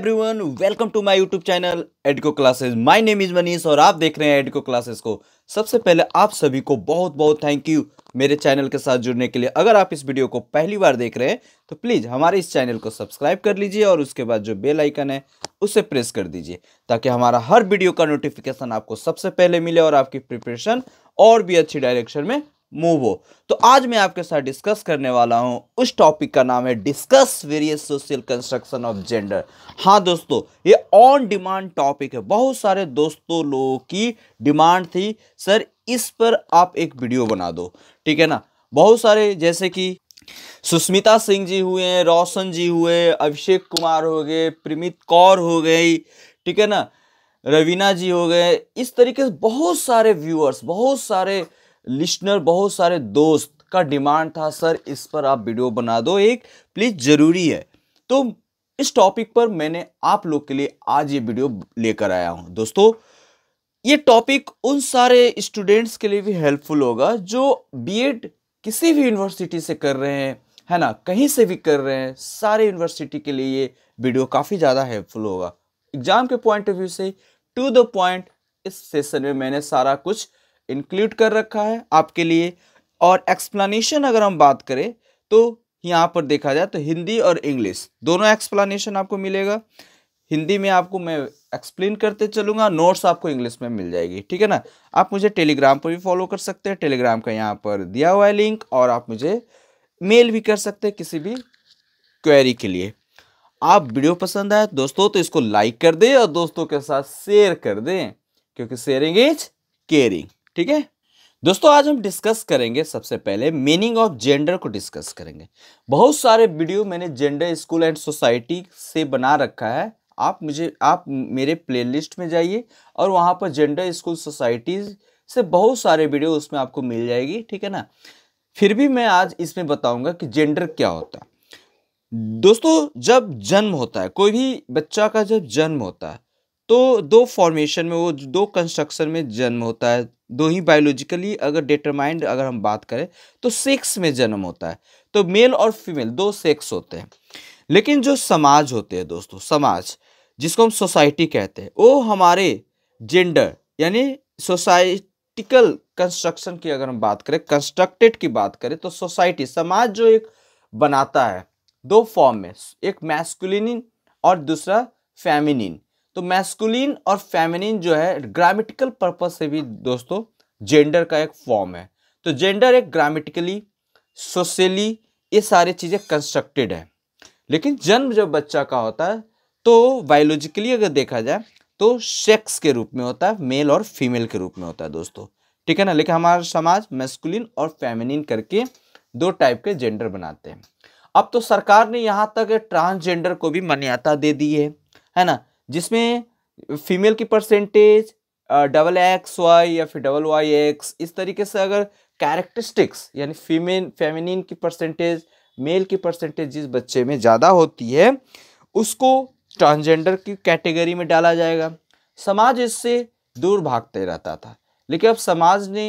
everyone welcome to my YouTube channel Edico classes my name is Manish और आप देख रहे हैं एडिको क्लासेस को सबसे पहले आप सभी को बहुत बहुत थैंक यू मेरे चैनल के साथ जुड़ने के लिए अगर आप इस वीडियो को पहली बार देख रहे हैं तो प्लीज़ हमारे इस चैनल को सब्सक्राइब कर लीजिए और उसके बाद जो बेल आइकन है उसे प्रेस कर दीजिए ताकि हमारा हर वीडियो का नोटिफिकेशन आपको सबसे पहले मिले और आपकी प्रिपरेशन और भी अच्छी डायरेक्शन में हो तो आज मैं आपके साथ डिस्कस करने वाला हूं उस टॉपिक का नाम है discuss various social construction of gender हाँ दोस्तों ये ऑन डिमांड टॉपिक है बहुत सारे दोस्तों लोगों की डिमांड थी सर इस पर आप एक वीडियो बना दो ठीक है ना बहुत सारे जैसे कि सुष्मिता सिंह जी हुए रोशन जी हुए अभिषेक कुमार हो गए प्रमित कौर हो गई ठीक है ना रवीना जी हो गए इस तरीके से बहुत सारे व्यूअर्स बहुत सारे लिस्नर बहुत सारे दोस्त का डिमांड था सर इस पर आप वीडियो बना दो एक प्लीज़ ज़रूरी है तो इस टॉपिक पर मैंने आप लोग के लिए आज ये वीडियो लेकर आया हूँ दोस्तों ये टॉपिक उन सारे स्टूडेंट्स के लिए भी हेल्पफुल होगा जो बीएड किसी भी यूनिवर्सिटी से कर रहे हैं है ना कहीं से भी कर रहे हैं सारे यूनिवर्सिटी के लिए ये वीडियो काफ़ी ज़्यादा हेल्पफुल होगा एग्जाम के पॉइंट ऑफ व्यू से टू द पॉइंट इस सेशन में मैंने सारा कुछ इंक्लूड कर रखा है आपके लिए और एक्सप्लेनेशन अगर हम बात करें तो यहाँ पर देखा जाए तो हिंदी और इंग्लिश दोनों एक्सप्लेनेशन आपको मिलेगा हिंदी में आपको मैं एक्सप्लेन करते चलूँगा नोट्स आपको इंग्लिश में मिल जाएगी ठीक है ना आप मुझे टेलीग्राम पर भी फॉलो कर सकते हैं टेलीग्राम का यहाँ पर दिया हुआ है लिंक और आप मुझे मेल भी कर सकते हैं किसी भी क्वेरी के लिए आप वीडियो पसंद आए तो दोस्तों तो इसको लाइक कर दें और दोस्तों के साथ शेयर कर दें क्योंकि शेयरिंग इज केयरिंग ठीक है दोस्तों आज हम डिस्कस करेंगे सबसे पहले मीनिंग ऑफ जेंडर को डिस्कस करेंगे बहुत सारे वीडियो मैंने जेंडर स्कूल एंड सोसाइटी से बना रखा है आप मुझे आप मेरे प्लेलिस्ट में जाइए और वहाँ पर जेंडर स्कूल सोसाइटीज़ से बहुत सारे वीडियो उसमें आपको मिल जाएगी ठीक है ना फिर भी मैं आज इसमें बताऊँगा कि जेंडर क्या होता है दोस्तों जब जन्म होता है कोई भी बच्चा का जब जन्म होता है तो दो फॉर्मेशन में वो दो कंस्ट्रक्शन में जन्म होता है दो ही बायोलॉजिकली अगर डिटरमाइंड अगर हम बात करें तो सेक्स में जन्म होता है तो मेल और फीमेल दो सेक्स होते हैं लेकिन जो समाज होते हैं दोस्तों समाज जिसको हम सोसाइटी कहते हैं वो हमारे जेंडर यानी सोसाइटिकल कंस्ट्रक्शन की अगर हम बात करें कंस्ट्रक्टेड की बात करें तो सोसाइटी समाज जो एक बनाता है दो फॉर्म में एक मैस्कुलिन और दूसरा फैमिनिन तो मैस्कुलिन और फेमिनिन जो है ग्रामेटिकल पर्पज से भी दोस्तों जेंडर का एक फॉर्म है तो जेंडर एक ग्रामेटिकली सोशली ये सारी चीज़ें कंस्ट्रक्टेड है लेकिन जन्म जब बच्चा का होता है तो बायोलॉजिकली अगर देखा जाए तो सेक्स के रूप में होता है मेल और फीमेल के रूप में होता है दोस्तों ठीक है ना लेकिन हमारा समाज मैस्कुलिन और फेमिनिन करके दो टाइप के जेंडर बनाते हैं अब तो सरकार ने यहाँ तक ट्रांसजेंडर को भी मान्यता दे दी है है ना जिसमें फीमेल की परसेंटेज डबल एक्स वाई या फिर डबल वाई एक्स इस तरीके से अगर कैरेक्टरिस्टिक्स यानी फीमेल फेमिनिन की परसेंटेज मेल की परसेंटेज जिस बच्चे में ज़्यादा होती है उसको ट्रांसजेंडर की कैटेगरी में डाला जाएगा समाज इससे दूर भागते रहता था लेकिन अब समाज ने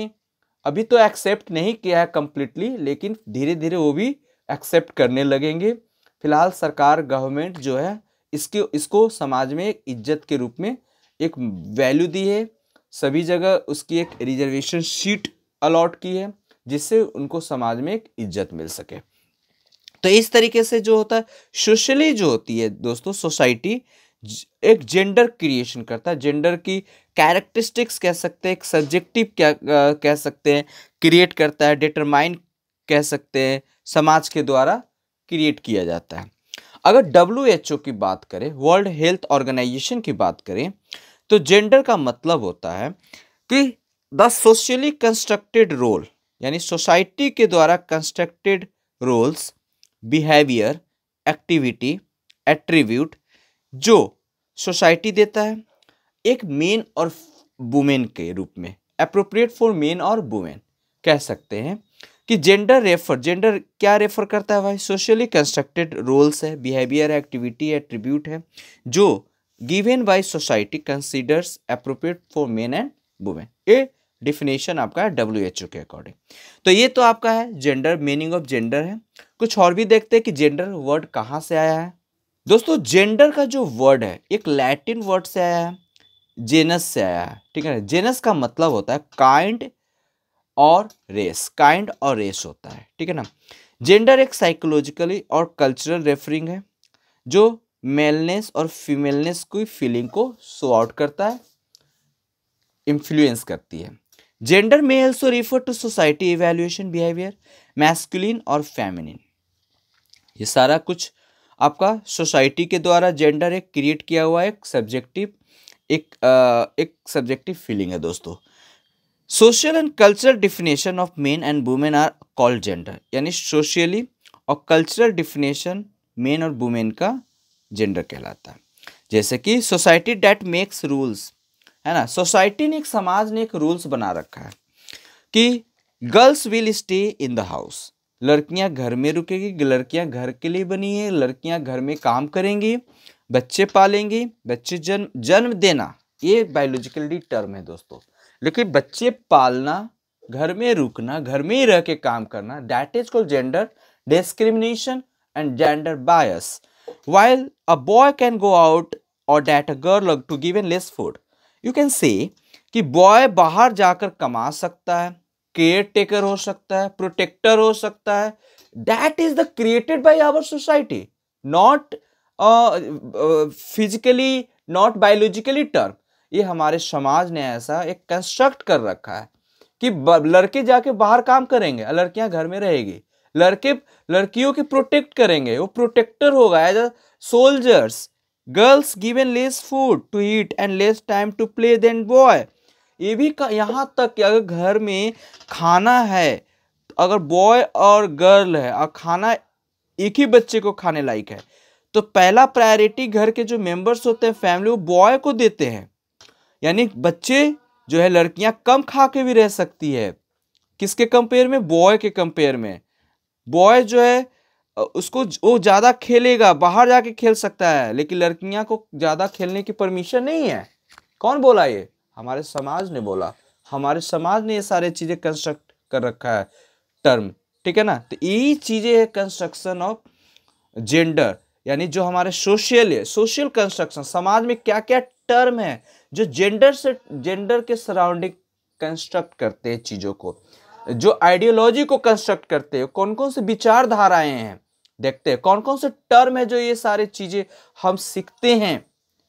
अभी तो एक्सेप्ट नहीं किया है कम्प्लीटली लेकिन धीरे धीरे वो भी एक्सेप्ट करने लगेंगे फिलहाल सरकार गवर्नमेंट जो है इसके इसको समाज में एक इज्जत के रूप में एक वैल्यू दी है सभी जगह उसकी एक रिजर्वेशन शीट अलॉट की है जिससे उनको समाज में एक इज्जत मिल सके तो इस तरीके से जो होता है सोशली जो होती है दोस्तों सोसाइटी एक जेंडर क्रिएशन करता है जेंडर की कैरेक्टरिस्टिक्स कह सकते हैं एक सब्जेक्टिव क्या कह सकते हैं क्रिएट करता है डिटरमाइन कह सकते हैं समाज के द्वारा क्रिएट किया जाता है अगर डब्ल्यू की बात करें वर्ल्ड हेल्थ ऑर्गेनाइजेशन की बात करें तो जेंडर का मतलब होता है कि द सोशली कंस्ट्रक्टेड रोल यानी सोसाइटी के द्वारा constructed roles behaviour activity attribute जो सोसाइटी देता है एक मेन और वुमेन के रूप में अप्रोप्रिएट फॉर मेन और वुमेन कह सकते हैं कि जेंडर रेफर जेंडर क्या रेफर करता है भाई सोशली कंस्ट्रक्टेड रोल्स है बिहेवियर एक्टिविटी एट्रीब्यूट है जो given by society considers appropriate for men and women a definition आपका है डब्ल्यू एच ओ के अकॉर्डिंग तो ये तो आपका है जेंडर मीनिंग ऑफ जेंडर है कुछ और भी देखते हैं कि जेंडर वर्ड कहाँ से आया है दोस्तों जेंडर का जो वर्ड है एक लैटिन वर्ड से आया है जेनस से आया है ठीक है जेनस का मतलब होता है काइंड और रेस काइंड और रेस होता है ठीक है ना जेंडर एक साइकोलॉजिकली और कल्चरल रेफरिंग है जो मेलनेस और फीमेलनेस की फीलिंग को शो आउट करता है इंफ्लुएंस करती है जेंडर में also refer to society evaluation behaviour masculine और फेमिनिन ये सारा कुछ आपका सोसाइटी के द्वारा जेंडर एक क्रिएट किया हुआ एक सब्जेक्टिव एक आ, एक सब्जेक्टिव फीलिंग है दोस्तों social and cultural definition of men and women are called gender यानी सोशली और कल्चरल डिफिनेशन मेन और वुमेन का जेंडर कहलाता है जैसे कि सोसाइटी डैट मेक्स रूल्स है ना सोसाइटी ने एक समाज ने एक रूल्स बना रखा है कि girls will stay in the house लड़कियां घर में रुकेगी लड़कियां घर के लिए बनी है लड़कियां घर में काम करेंगी बच्चे पालेंगी बच्चे जन्म जन्म देना ये बायोलॉजिकली टर्म है दोस्तों लेकिन बच्चे पालना घर में रुकना घर में ही रह के काम करना that is called gender discrimination and gender bias while a boy can go out और that a girl to give an less food you can say कि बॉय बाहर जाकर कमा सकता है केयर टेकर हो सकता है प्रोटेक्टर हो सकता है that is the created by our society not physically not biologically term ये हमारे समाज ने ऐसा एक कंस्ट्रक्ट कर रखा है कि लड़के जाके बाहर काम करेंगे लड़कियां घर में रहेगी लड़के लड़कियों की प्रोटेक्ट करेंगे वो प्रोटेक्टर होगा as a soldiers girls given less food to eat and less time to play then boy ये भी यहाँ तक कि अगर घर में खाना है अगर बॉय और गर्ल है और खाना एक ही बच्चे को खाने लायक है तो पहला प्रायोरिटी घर के जो मेंबर्स होते हैं फैमिली वो बॉय को देते हैं यानी बच्चे जो है लड़कियां कम खा के भी रह सकती है किसके कंपेयर में बॉय के कंपेयर में बॉय जो है उसको वो ज़्यादा खेलेगा बाहर जाके खेल सकता है लेकिन लड़कियाँ को ज़्यादा खेलने की परमिशन नहीं है कौन बोला ये हमारे समाज ने बोला हमारे समाज ने ये सारे चीज़ें कंस्ट्रक्ट कर रखा है टर्म ठीक है ना तो यही चीज़ें है कंस्ट्रक्शन ऑफ जेंडर यानी जो हमारे सोशल है सोशल कंस्ट्रक्शन समाज में क्या क्या टर्म है जो जेंडर से जेंडर के सराउंडिंग कंस्ट्रक्ट करते हैं चीज़ों को जो आइडियोलॉजी को कंस्ट्रक्ट करते हैं कौन कौन से विचारधाराएं हैं देखते हैं कौन कौन से टर्म है जो ये सारे चीज़ें हम सीखते हैं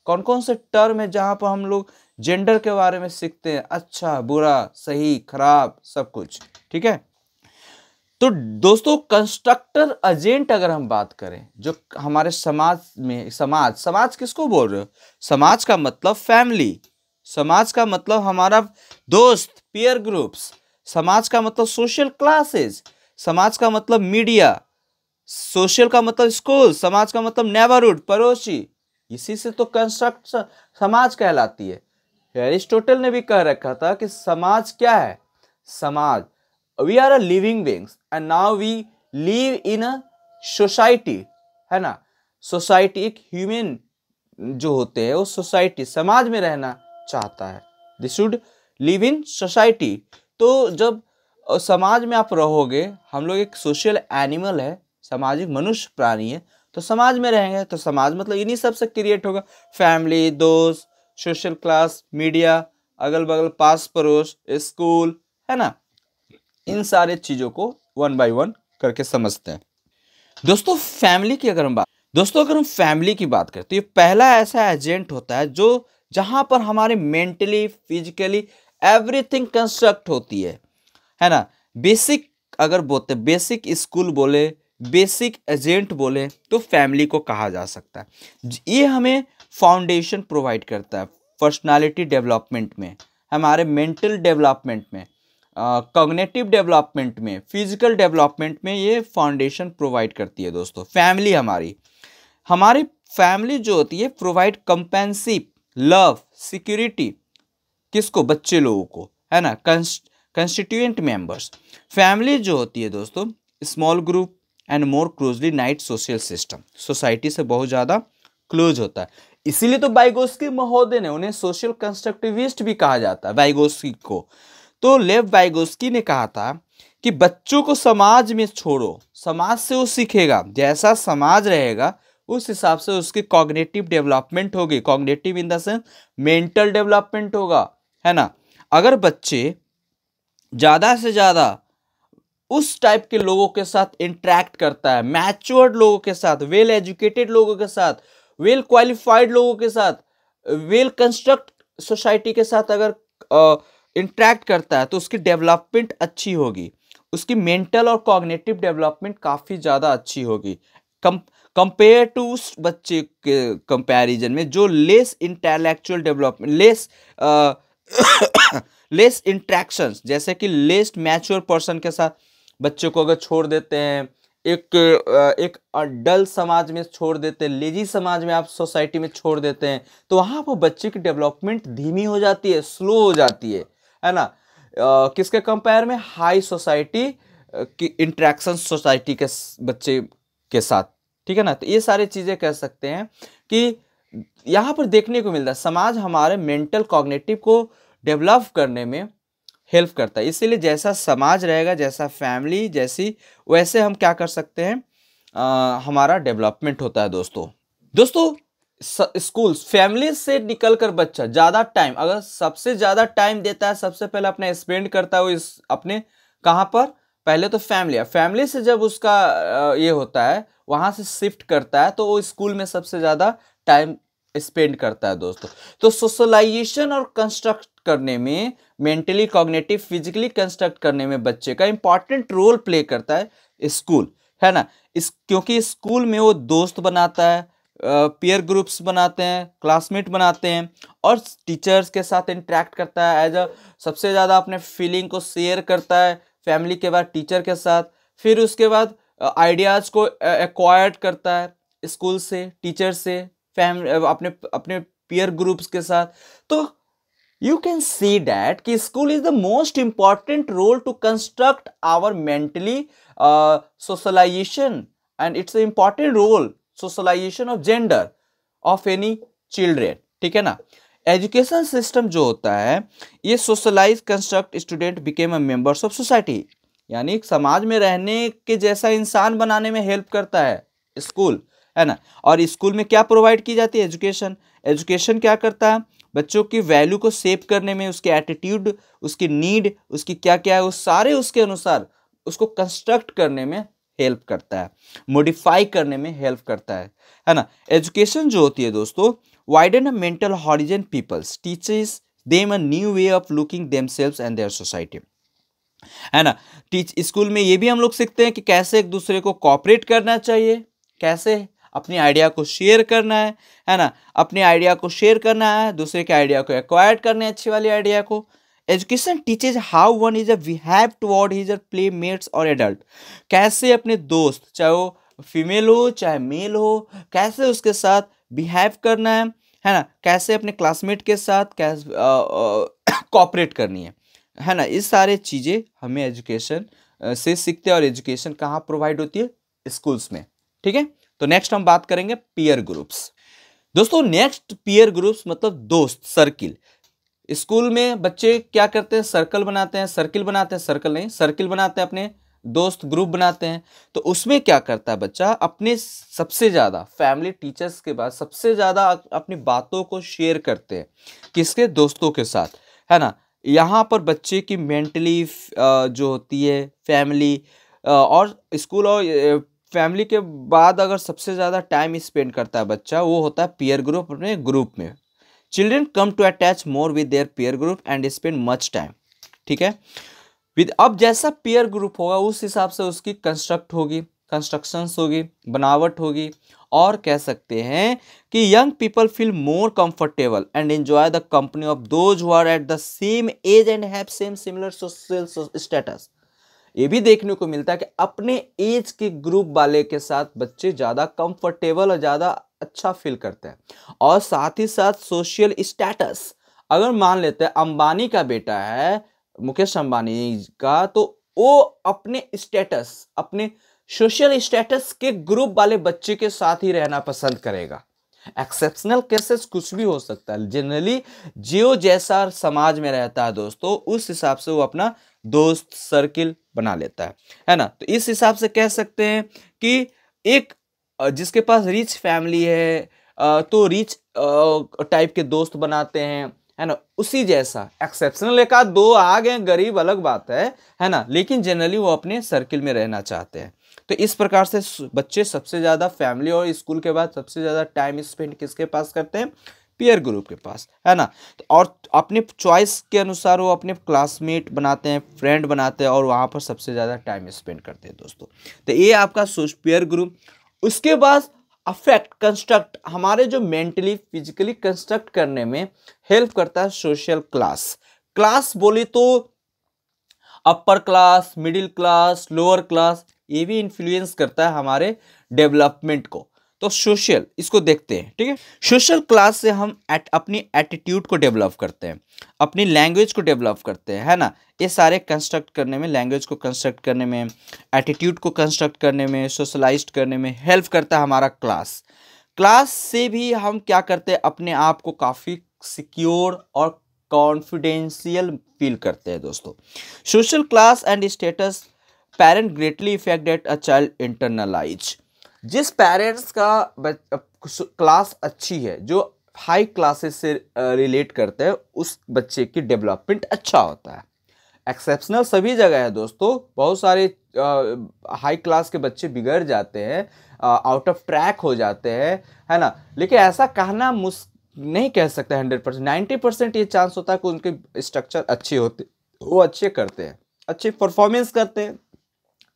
कौन कौन से टर्म है जहाँ पर हम लोग जेंडर के बारे में सीखते हैं अच्छा बुरा सही खराब सब कुछ ठीक है तो दोस्तों कंस्ट्रक्टर एजेंट अगर हम बात करें जो हमारे समाज में समाज समाज किसको बोल रहे हो समाज का मतलब फैमिली समाज का मतलब हमारा दोस्त पीयर ग्रुप्स समाज का मतलब सोशल क्लासेस समाज का मतलब मीडिया सोशल का मतलब स्कूल समाज का मतलब नेबरहुड पड़ोसी इसी से तो कंस्ट्रक्ट समाज कहलाती है एरिस्टोटल ने भी कह रखा था कि समाज क्या है समाज we are a living beings and now we live in a society है ना सोसाइटी एक ह्यूमन जो होते हैं वो सोसाइटी समाज में रहना चाहता है they should live in society तो जब समाज में आप रहोगे हम लोग एक सोशल एनिमल है सामाजिक मनुष्य प्राणी है तो समाज में रहेंगे तो समाज मतलब इन्हीं सब से क्रिएट होगा फैमिली दोस्त सोशल क्लास मीडिया अगल बगल पास पड़ोस स्कूल है ना इन सारे चीज़ों को वन बाय वन करके समझते हैं दोस्तों फैमिली की अगर हम बात दोस्तों अगर हम फैमिली की बात करें तो ये पहला ऐसा एजेंट होता है जो जहाँ पर हमारे मेंटली फिजिकली एवरीथिंग कंस्ट्रक्ट होती है है ना बेसिक अगर बोलते बेसिक स्कूल बोले बेसिक एजेंट बोले तो फैमिली को कहा जा सकता है ये हमें फाउंडेशन प्रोवाइड करता है पर्सनालिटी डेवलपमेंट में हमारे मेंटल डेवलपमेंट में कॉग्नेटिव डेवलपमेंट में फिजिकल डेवलपमेंट में ये फाउंडेशन प्रोवाइड करती है दोस्तों फैमिली हमारी हमारी फैमिली जो होती है प्रोवाइड कंपेंसिप लव सिक्योरिटी किसको बच्चे लोगों को है ना कंस्टिट्यूएंट मेंबर्स फैमिली जो होती है दोस्तों small group and more closely knit social system society से बहुत ज़्यादा क्लोज होता है इसीलिए तो बाइगोस्की महोदय ने उन्हें सोशल कंस्ट्रक्टिविस्ट भी कहा जाता है बाइगोस्की को तो लेव बाइगोस्की ने कहा था कि बच्चों को समाज में छोड़ो समाज से वो सीखेगा जैसा समाज रहेगा उस हिसाब से उसकी कॉग्नेटिव डेवलपमेंट होगी cognitive in the sense mental development होगा है ना अगर बच्चे ज़्यादा से ज़्यादा उस टाइप के लोगों के साथ इंट्रैक्ट करता है मैच्योर्ड लोगों के साथ वेल एजुकेटेड लोगों के साथ वेल क्वालिफाइड लोगों के साथ वेल कंस्ट्रक्ट सोसाइटी के साथ अगर आ, इंट्रैक्ट करता है तो उसकी डेवलपमेंट अच्छी होगी उसकी मेंटल और कॉग्नेटिव डेवलपमेंट काफ़ी ज़्यादा अच्छी होगी कम कंपेयर टू उस बच्चे के कंपैरिजन में जो less intellectual development less less interaction जैसे कि लेस मैच्योर पर्सन के साथ बच्चे को अगर छोड़ देते हैं एक uh, एक डल समाज में छोड़ देते हैं लेजी समाज में आप सोसाइटी में छोड़ देते हैं तो वहाँ पर बच्चे की डेवलपमेंट धीमी हो जाती है स्लो हो जाती है है ना किसके कंपेयर में हाई सोसाइटी की इंट्रैक्शन सोसाइटी के बच्चे के साथ ठीक है ना तो ये सारी चीज़ें कह सकते हैं कि यहाँ पर देखने को मिलता है समाज हमारे मेंटल कॉग्नेटिव को डेवलप करने में हेल्प करता है इसीलिए जैसा समाज रहेगा जैसा फैमिली जैसी वैसे हम क्या कर सकते हैं आ, हमारा डेवलपमेंट होता है दोस्तों दोस्तों स्कूल्स फैमिली से निकलकर बच्चा ज़्यादा टाइम अगर सबसे ज़्यादा टाइम देता है सबसे पहले अपना स्पेंड करता है वो इस अपने कहाँ पर पहले तो फैमिली है फैमिली से जब उसका ये होता है वहाँ से शिफ्ट करता है तो वो स्कूल में सबसे ज़्यादा टाइम स्पेंड करता है दोस्तों तो सोशलाइजेशन और कंस्ट्रक्ट करने में मेंटली कॉग्नेटिव फिजिकली कंस्ट्रक्ट करने में बच्चे का इंपॉर्टेंट रोल प्ले करता है स्कूल है ना इस क्योंकि स्कूल में वो दोस्त बनाता है पीयर ग्रुप्स बनाते हैं क्लासमेट बनाते हैं और टीचर्स के साथ इंट्रैक्ट करता है एज अ सबसे ज़्यादा अपने फीलिंग को शेयर करता है फैमिली के बाद टीचर के साथ फिर उसके बाद आइडियाज़ को एक्वायर्ड करता है स्कूल से टीचर से फैम अपने अपने पीयर ग्रुप्स के साथ तो यू कैन सी डैट कि school is the most important role to construct our mentally socialization and it's a important role socialization of gender of any children ठीक है ना एजुकेशन सिस्टम जो होता है ये socialize construct student became a members of society यानी समाज में रहने के जैसा इंसान बनाने में हेल्प करता है स्कूल है ना और स्कूल में क्या प्रोवाइड की जाती है एजुकेशन एजुकेशन क्या करता है बच्चों की वैल्यू को सेव करने में उसके एटीट्यूड उसकी नीड उसकी क्या क्या है वो सारे उसके अनुसार उसको कंस्ट्रक्ट करने में हेल्प करता है मोडिफाई करने में हेल्प करता है है ना एजुकेशन जो होती है दोस्तों widen mental horizon peoples teachers them a new way of looking themselves and their society है ना टीच स्कूल में ये भी हम लोग सीखते हैं कि कैसे एक दूसरे को कॉपरेट करना चाहिए कैसे अपने आइडिया को शेयर करना है है ना अपने आइडिया को शेयर करना है दूसरे के आइडिया को एक्वायर करना है अच्छी वाली आइडिया को education teaches how one is uh toward toward his playmates और एडल्ट कैसे अपने दोस्त चाहे वो फीमेल हो चाहे मेल हो कैसे उसके साथ बिहेव करना है है ना कैसे अपने क्लासमेट के साथ कैसे कॉपरेट करनी है है ना इस सारे चीज़ें हमें एजुकेशन से सीखते हैं और एजुकेशन कहाँ प्रोवाइड होती है स्कूल्स में ठीक है तो नेक्स्ट हम बात करेंगे पीयर ग्रुप्स दोस्तों नेक्स्ट पीयर ग्रुप्स मतलब दोस्त सर्किल स्कूल में बच्चे क्या करते हैं सर्कल बनाते हैं सर्किल बनाते हैं सर्कल नहीं सर्किल बनाते हैं अपने दोस्त ग्रुप बनाते हैं तो उसमें क्या करता है बच्चा अपने सबसे ज़्यादा फैमिली टीचर्स के बाद सबसे ज़्यादा अपनी बातों को शेयर करते हैं किसके दोस्तों के साथ है ना यहाँ पर बच्चे की मेंटली जो होती है फैमिली और स्कूल और फैमिली के बाद अगर सबसे ज़्यादा टाइम स्पेंड करता है बच्चा वो होता है पीयर ग्रुप अपने ग्रुप में children come to attach more with their peer group and spend much time ठीक है विद अब जैसा पेयर ग्रुप होगा उस हिसाब से उसकी कंस्ट्रक्ट होगी कंस्ट्रक्शंस होगी बनावट होगी और कह सकते हैं कि young people feel more comfortable and enjoy the company of those who are at the same age and have same similar social status ये भी देखने को मिलता है कि अपने एज के ग्रुप वाले के साथ बच्चे ज़्यादा कंफर्टेबल और ज़्यादा अच्छा फील करते हैं और साथ ही साथ सोशल स्टेटस अगर मान लेते हैं अंबानी का बेटा है मुकेश अंबानी का तो वो अपने स्टेटस अपने सोशल स्टेटस के ग्रुप वाले बच्चे के साथ ही रहना पसंद करेगा एक्सेप्शनल केसेस कुछ भी हो सकता है जनरली जियो जैसा समाज में रहता है दोस्तों उस हिसाब से वो अपना दोस्त सर्किल बना लेता है है ना तो इस हिसाब से कह सकते हैं कि एक जिसके पास रिच फैमिली है तो रिच टाइप के दोस्त बनाते हैं है ना उसी जैसा एक्सेप्शनल एक दो आ गए गरीब अलग बात है है ना लेकिन जनरली वो अपने सर्किल में रहना चाहते हैं तो इस प्रकार से बच्चे सबसे ज़्यादा फैमिली और स्कूल के बाद सबसे ज़्यादा टाइम स्पेंड किसके पास करते हैं पीयर ग्रुप के पास है ना तो और अपने चॉइस के अनुसार वो अपने क्लासमेट बनाते हैं फ्रेंड बनाते हैं और वहाँ पर सबसे ज़्यादा टाइम स्पेंड करते हैं दोस्तों तो ये आपका पीयर ग्रुप उसके बाद अफेक्ट कंस्ट्रक्ट हमारे जो मेंटली फिजिकली कंस्ट्रक्ट करने में हेल्प करता है सोशल क्लास क्लास बोले तो upper class middle class lower class ये भी इन्फ्लुएंस करता है हमारे डेवलपमेंट को तो सोशल इसको देखते हैं ठीक है सोशल क्लास से हम एट अपनी एटीट्यूड को डेवलप करते हैं अपनी लैंग्वेज को डेवलप करते हैं है ना ये सारे कंस्ट्रक्ट करने में लैंग्वेज को कंस्ट्रक्ट करने में एटीट्यूड को कंस्ट्रक्ट करने में सोशलाइज करने में हेल्प करता है हमारा क्लास क्लास से भी हम क्या करते हैं अपने आप को काफ़ी सिक्योर और कॉन्फिडेंशियल फील करते हैं दोस्तों social class and status greatly effect at a child internalize जिस पेरेंट्स का क्लास अच्छी है जो हाई क्लासेस से रिलेट करते हैं उस बच्चे की डेवलपमेंट अच्छा होता है एक्सेप्शनल सभी जगह है दोस्तों बहुत सारे हाई क्लास के बच्चे बिगड़ जाते हैं आउट ऑफ ट्रैक हो जाते हैं है ना लेकिन ऐसा कहना मुस् नहीं कह सकते हंड्रेड परसेंट नाइन्टी परसेंट ये चांस होता है कि उनके स्ट्रक्चर अच्छे होते वो अच्छे करते हैं अच्छे परफॉर्मेंस करते हैं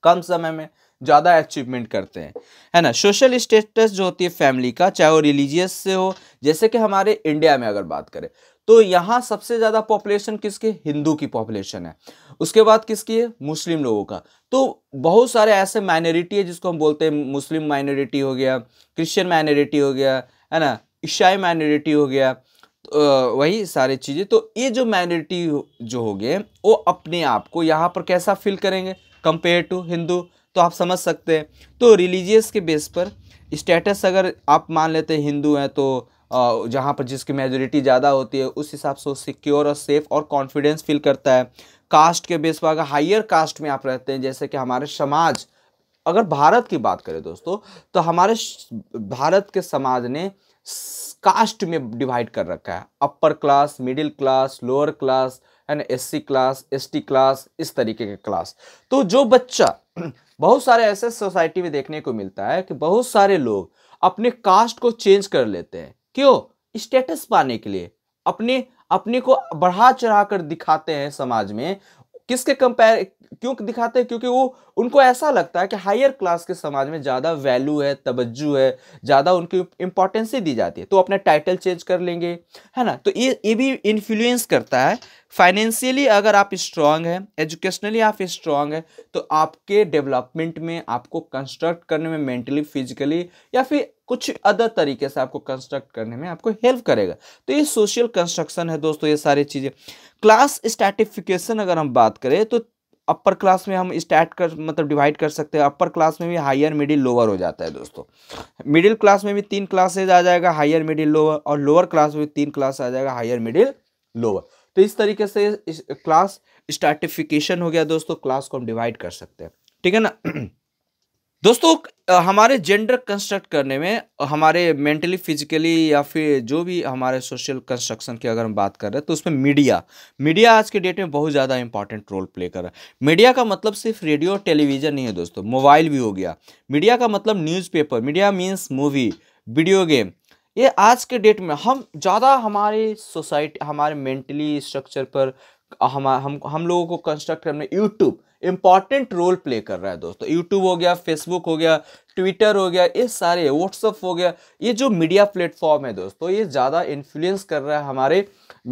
कम समय में ज़्यादा अचीवमेंट करते हैं है ना सोशल स्टेटस जो होती है फैमिली का चाहे वो रिलीजियस से हो जैसे कि हमारे इंडिया में अगर बात करें तो यहाँ सबसे ज़्यादा पॉपुलेशन किसकी हिंदू की पॉपुलेशन है उसके बाद किसकी है मुस्लिम लोगों का तो बहुत सारे ऐसे माइनॉरिटी है जिसको हम बोलते हैं मुस्लिम माइनॉरिटी हो गया क्रिश्चियन माइनॉरिटी हो गया है ना ईसाई माइनॉरिटी हो गया तो, वही सारी चीज़ें तो ये जो माइनॉरिटी जो हो गए वो अपने आप को यहाँ पर कैसा फील करेंगे कंपेयर टू हिंदू तो आप समझ सकते हैं तो रिलीजियस के बेस पर स्टेटस अगर आप मान लेते हैं हिंदू हैं तो जहाँ पर जिसकी मेजोरिटी ज़्यादा होती है उस हिसाब से वो सिक्योर और सेफ़ और कॉन्फिडेंस फील करता है कास्ट के बेस पर अगर हाइयर कास्ट में आप रहते हैं जैसे कि हमारे समाज अगर भारत की बात करें दोस्तों तो हमारे भारत के समाज ने कास्ट में डिवाइड कर रखा है upper class middle class lower class and S class ST class इस तरीके के क्लास तो जो बच्चा बहुत सारे ऐसे सोसाइटी में देखने को मिलता है कि बहुत सारे लोग अपने कास्ट को चेंज कर लेते हैं क्यों स्टेटस पाने के लिए अपने अपने को बढ़ा चढ़ा कर दिखाते हैं समाज में किसके कंपेयर क्यों दिखाते हैं क्योंकि वो उनको ऐसा लगता है कि हायर क्लास के समाज में ज़्यादा वैल्यू है तवज्जो है ज़्यादा उनकी इंपॉर्टेंस ही दी जाती है तो अपना टाइटल चेंज कर लेंगे है ना तो ये ये भी इन्फ्लुएंस करता है फाइनेंशियली अगर आप स्ट्रांग हैं एजुकेशनली आप स्ट्रांग हैं तो आपके डेवलपमेंट में आपको कंस्ट्रक्ट करने में मेंटली फिजिकली या फिर कुछ अदर तरीके से आपको कंस्ट्रक्ट करने में आपको हेल्प करेगा तो ये सोशल कंस्ट्रक्शन है दोस्तों ये सारी चीज़ें क्लास स्टैटिफिकेशन अगर हम बात करें तो अपर क्लास में हम स्टार्ट कर मतलब डिवाइड कर सकते हैं अपर क्लास में भी हायर मिडिल लोअर हो जाता है दोस्तों मिडिल क्लास में भी तीन क्लासेज आ जाएगा हायर मिडिल लोअर और लोअर क्लास में भी तीन क्लास आ जाएगा हायर मिडिल लोअर तो इस तरीके से इस, क्लास स्टार्टिफिकेशन हो गया दोस्तों क्लास को हम डिवाइड कर सकते हैं ठीक है ना दोस्तों हमारे जेंडर कंस्ट्रक्ट करने में हमारे मेंटली फिजिकली या फिर जो भी हमारे सोशल कंस्ट्रक्शन की अगर हम बात कर रहे हैं तो उसमें मीडिया मीडिया आज के डेट में बहुत ज़्यादा इंपॉर्टेंट रोल प्ले कर रहा है मीडिया का मतलब सिर्फ रेडियो और टेलीविज़न नहीं है दोस्तों मोबाइल भी हो गया मीडिया का मतलब newspaper media means movie video game ये आज के डेट में हम ज़्यादा हमारे सोसाइटी हमारे मेंटली स्ट्रक्चर पर हम हम हम लोगों को कंस्ट्रक्ट करने यूट्यूब इम्पॉर्टेंट रोल प्ले कर रहा है दोस्तों यूट्यूब हो गया फेसबुक हो गया ट्विटर हो गया ये सारे व्हाट्सअप हो गया ये जो मीडिया प्लेटफॉर्म है दोस्तों ये ज़्यादा इन्फ्लुएंस कर रहा है हमारे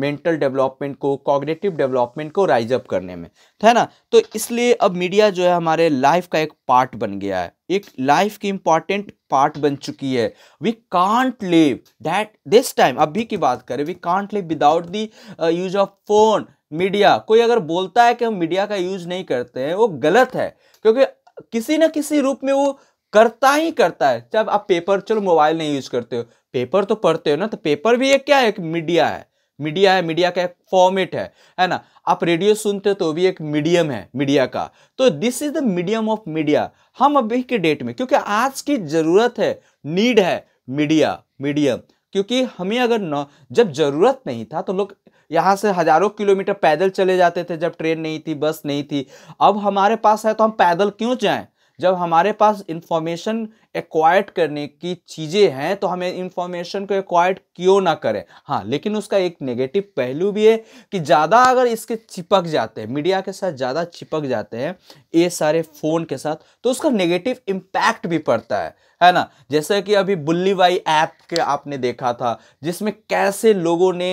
मेंटल डेवलपमेंट को कॉग्नेटिव डेवलपमेंट को राइज अप करने में तो है ना तो इसलिए अब मीडिया जो है हमारे लाइफ का एक पार्ट बन गया है एक लाइफ की इम्पॉर्टेंट पार्ट बन चुकी है we can't live that this time अभी की बात करें we can't live without the use of phone media कोई अगर बोलता है कि हम मीडिया का यूज नहीं करते हैं वो गलत है क्योंकि किसी ना किसी रूप में वो करता ही करता है जब आप पेपर चलो मोबाइल नहीं यूज करते हो पेपर तो पढ़ते हो ना तो पेपर भी एक क्या है एक मीडिया है मीडिया है मीडिया का एक फॉर्मेट है है ना आप रेडियो सुनते हो तो भी एक मीडियम है मीडिया का तो this is the medium of media हम अभी के डेट में क्योंकि आज की जरूरत है नीड है मीडिया मीडियम क्योंकि हमें अगर न जब जरूरत नहीं था तो लोग यहाँ से हज़ारों किलोमीटर पैदल चले जाते थे जब ट्रेन नहीं थी बस नहीं थी अब हमारे पास है तो हम पैदल क्यों जाएँ जब हमारे पास इंफॉर्मेशन एक्वायर्ड करने की चीज़ें हैं तो हमें इंफॉर्मेशन को एक्वायर्ड क्यों ना करें हाँ लेकिन उसका एक नेगेटिव पहलू भी है कि ज़्यादा अगर इसके चिपक जाते हैं मीडिया के साथ ज़्यादा चिपक जाते हैं ये सारे फ़ोन के साथ तो उसका नेगेटिव इम्पैक्ट भी पड़ता है है ना जैसे कि अभी बुल्ली बाई ऐप के आपने देखा था जिसमें कैसे लोगों ने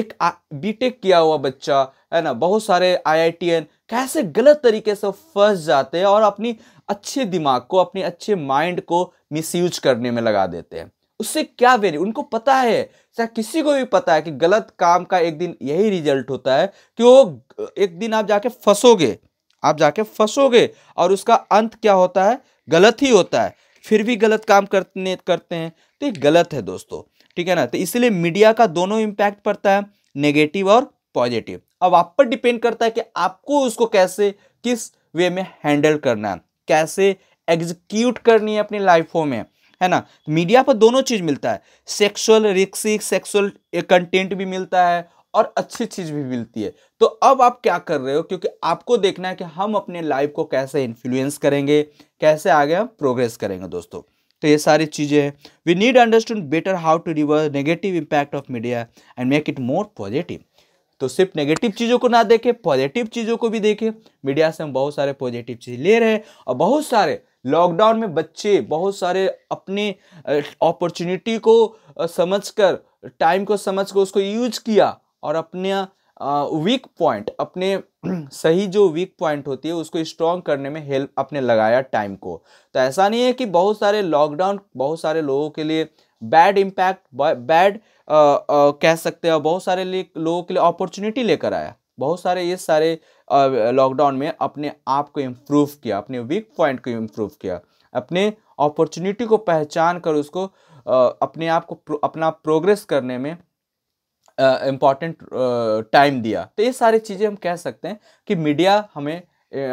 एक बीटेक किया हुआ बच्चा है ना बहुत सारे आई कैसे गलत तरीके से फंस जाते हैं और अपनी अच्छे दिमाग को अपने अच्छे माइंड को मिसयूज करने में लगा देते हैं उससे क्या वेरी उनको पता है चाहे किसी को भी पता है कि गलत काम का एक दिन यही रिजल्ट होता है कि वो एक दिन आप जाके फंसोगे आप जाके फंसोगे और उसका अंत क्या होता है गलत ही होता है फिर भी गलत काम करने करते हैं तो ये गलत है दोस्तों ठीक है ना तो इसलिए मीडिया का दोनों इम्पैक्ट पड़ता है नेगेटिव और पॉजिटिव अब आप पर डिपेंड करता है कि आपको उसको कैसे किस वे में हैंडल करना है कैसे एग्जीक्यूट करनी है अपनी लाइफों में है ना मीडिया पर दोनों चीज़ मिलता है सेक्सुअल रिक्सिक सेक्सुअल कंटेंट भी मिलता है और अच्छी चीज़ भी मिलती है तो अब आप क्या कर रहे हो क्योंकि आपको देखना है कि हम अपने लाइफ को कैसे इन्फ्लुएंस करेंगे कैसे आगे हम प्रोग्रेस करेंगे दोस्तों तो ये सारी चीज़ें हैं we need understand better how to reverse negative impact of media and make it more positive तो सिर्फ नेगेटिव चीज़ों को ना देखें पॉजिटिव चीज़ों को भी देखें मीडिया से हम बहुत सारे पॉजिटिव चीज़ ले रहे हैं और बहुत सारे लॉकडाउन में बच्चे बहुत सारे अपने अपॉर्चुनिटी को समझकर टाइम को समझ कर उसको यूज किया और अपने वीक पॉइंट अपने सही जो वीक पॉइंट होती है उसको स्ट्रॉन्ग करने में हेल्प अपने लगाया टाइम को तो ऐसा नहीं है कि बहुत सारे लॉकडाउन बहुत सारे लोगों के लिए बैड इम्पैक्ट बैड कह सकते हैं बहुत सारे लोगों के लिए अपॉर्चुनिटी लेकर आया बहुत सारे ये सारे लॉकडाउन uh, में अपने आप को इम्प्रूव किया अपने वीक पॉइंट को इम्प्रूव किया अपने अपॉर्चुनिटी को पहचान कर उसको आ, uh, अपने आप को प्रो, अपना प्रोग्रेस करने में इम्पॉर्टेंट uh, टाइम दिया तो ये सारी चीज़ें हम कह सकते हैं कि मीडिया हमें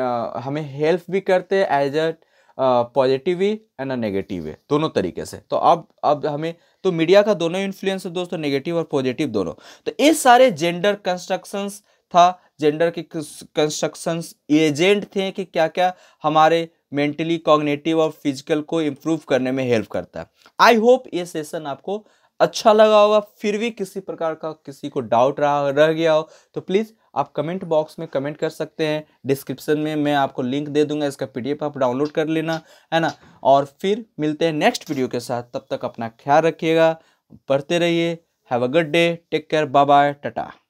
आ, हमें हेल्प भी करते हैं as a positive way and a negative way दोनों तरीके से तो अब अब हमें तो मीडिया का दोनों इन्फ्लुएंस है दोस्तों नेगेटिव और पॉजिटिव दोनों तो ये सारे जेंडर कंस्ट्रक्शंस था जेंडर के कंस्ट्रक्शंस एजेंट थे कि क्या क्या हमारे मेंटली कॉग्नेटिव और फिजिकल को इम्प्रूव करने में हेल्प करता है आई होप ये सेशन आपको अच्छा लगा होगा फिर भी किसी प्रकार का किसी को डाउट रहा रह गया हो तो प्लीज़ आप कमेंट बॉक्स में कमेंट कर सकते हैं डिस्क्रिप्शन में मैं आपको लिंक दे दूंगा इसका पीडीएफ आप डाउनलोड कर लेना है ना और फिर मिलते हैं नेक्स्ट वीडियो के साथ तब तक अपना ख्याल रखिएगा पढ़ते रहिए have a good day take care bye bye Tata